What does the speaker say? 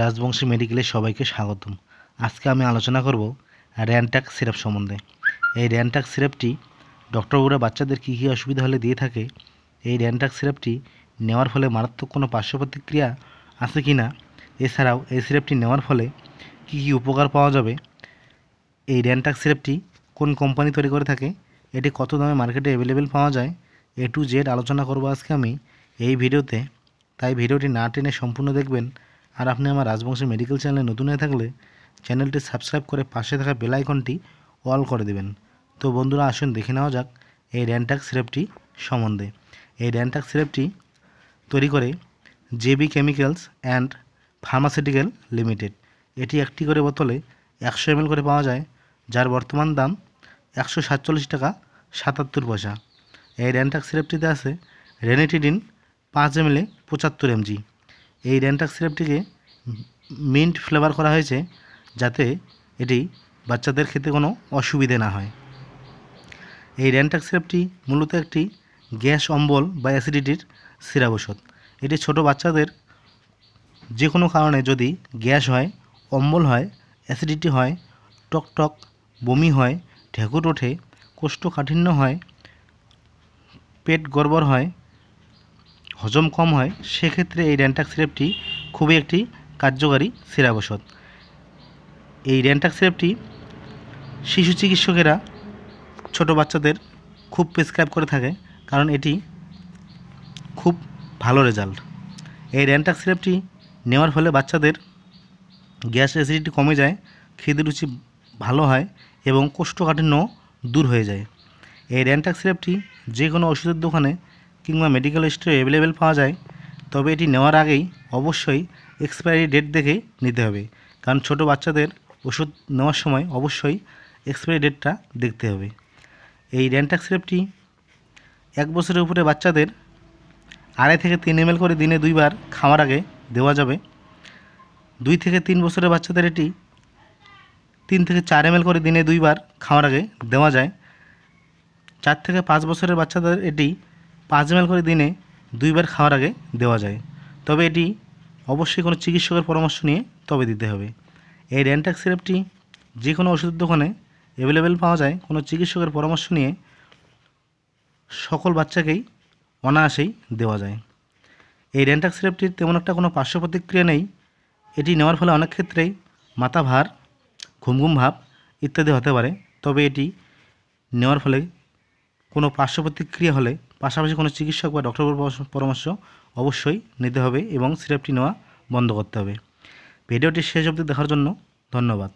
রাজবংশী মেডিকেলে সবাইকে স্বাগতম আজকে আমি আলোচনা করব র্যানট্যাক সিরাপ সম্বন্ধে এই র্যানট্যাক সিরাপটি ডক্টরবাবুরা বাচ্চাদের কী কী অসুবিধা হলে দিয়ে থাকে এই র্যানট্যাক সিরাপটি নেওয়ার ফলে মারাত্মক কোনো পার্শ্ব প্রতিক্রিয়া আছে কি না এছাড়াও এই সিরাপটি নেওয়ার ফলে কী কী উপকার পাওয়া যাবে এই র্যানট্যাক সিরাপটি কোন কোম্পানি তৈরি করে থাকে এটি কত দামে মার্কেটে অ্যাভেলেবেল পাওয়া যায় এ টু জেড আলোচনা করব আজকে আমি এই ভিডিওতে তাই ভিডিওটি না টেনে সম্পূর্ণ দেখবেন আর আপনি আমার রাজবংশী মেডিকেল চ্যানেলে নতুন হয়ে থাকলে চ্যানেলটি সাবস্ক্রাইব করে পাশে থাকা বেলাইকনটি অল করে দেবেন তো বন্ধুরা আসুন দেখে নেওয়া যাক এই র্যান্টাক সিরাপটি সম্বন্ধে এই র্যান্টাক সিরাপটি তৈরি করে JB chemicals and pharmaceutical limited এটি একটি করে বোতলে একশো এমএল করে পাওয়া যায় যার বর্তমান দাম একশো সাতচল্লিশ টাকা সাতাত্তর পয়সা এই র্যান্টাক সিরাপটিতে আছে রেনেটিডিন পাঁচ এমএলএ পঁচাত্তর এমজি এই ড্যান্টাক সিরাপটিকে মিন্ট ফ্লেভার করা হয়েছে যাতে এটি বাচ্চাদের খেতে কোনো অসুবিধে না হয় এই ড্যান্টাক সিরাপটি মূলত একটি গ্যাস অম্বল বা অ্যাসিডিটির সিরাপ ওষুধ এটি ছোট বাচ্চাদের যে কোনো কারণে যদি গ্যাস হয় অম্বল হয় অ্যাসিডিটি হয় টকটক বমি হয় ঢেকুর ওঠে কোষ্ঠকাঠিন্য হয় পেট গড়বড় হয় হজম কম হয় সেক্ষেত্রে এই র্যান্টাক সিরাপটি খুবই একটি কার্যকারী সিরাপ ওষুধ এই র্যান্টাক সিরাপটি শিশু চিকিৎসকেরা ছোট বাচ্চাদের খুব প্রেসক্রাইব করে থাকে কারণ এটি খুব ভালো রেজাল্ট এই র্যান্টাক সিরাপটি নেওয়ার ফলে বাচ্চাদের গ্যাস অ্যাসিডিটি কমে যায় খিদে রুচি ভালো হয় এবং কোষ্ঠকাঠিন্য দূর হয়ে যায় এই র্যান্টাক সিরাপটি যে কোনো ওষুধের দোকানে কিংবা মেডিকেল স্টোরে অ্যাভেলেবেল পাওয়া যায় তবে এটি নেওয়ার আগেই অবশ্যই এক্সপায়ারি ডেট দেখে নিতে হবে কারণ ছোট বাচ্চাদের ওষুধ নেওয়ার সময় অবশ্যই এক্সপায়ারি ডেটটা দেখতে হবে এই র্যান্টাক সিরাপটি এক বছরের উপরে বাচ্চাদের আড়াই থেকে তিন এম করে দিনে দুইবার খাওয়ার আগে দেওয়া যাবে দুই থেকে তিন বছরের বাচ্চাদের এটি তিন থেকে চার এম করে দিনে দুইবার খাওয়ার আগে দেওয়া যায় চার থেকে পাঁচ বছরের বাচ্চাদের এটি পাঁচ মাইল করে দিনে দুইবার খাওয়ার আগে দেওয়া যায় তবে এটি অবশ্যই কোনো চিকিৎসকের পরামর্শ নিয়ে তবে দিতে হবে এই ড্যান্টাক সিরাপটি যে কোনো ওষুধের দোকানে অ্যাভেলেবেল পাওয়া যায় কোনো চিকিৎসকের পরামর্শ নিয়ে সকল বাচ্চাকেই অনায়াসেই দেওয়া যায় এই ড্যান্টাক সিরাপটির তেমন একটা কোনো পার্শ্ব প্রতিক্রিয়া নেই এটি নেওয়ার ফলে অনেক ক্ষেত্রেই মাথা ভার ঘুমঘুম ভাব ইত্যাদি হতে পারে তবে এটি নেওয়ার ফলে কোনো পার্শ্ব প্রতিক্রিয়া হলে পাশাপাশি কোনো চিকিৎসক বা ডক্টর পরামর্শ অবশ্যই নিতে হবে এবং সিরাপটি নেওয়া বন্ধ করতে হবে ভিডিওটি শেষ অবধি দেখার জন্য ধন্যবাদ